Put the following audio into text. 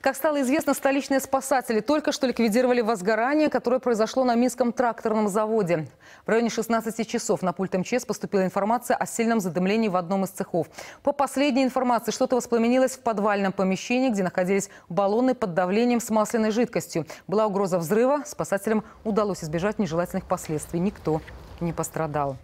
Как стало известно, столичные спасатели только что ликвидировали возгорание, которое произошло на Минском тракторном заводе. В районе 16 часов на пульт МЧС поступила информация о сильном задымлении в одном из цехов. По последней информации, что-то воспламенилось в подвальном помещении, где находились баллоны под давлением с масляной жидкостью. Была угроза взрыва. Спасателям удалось избежать нежелательных последствий. Никто не пострадал.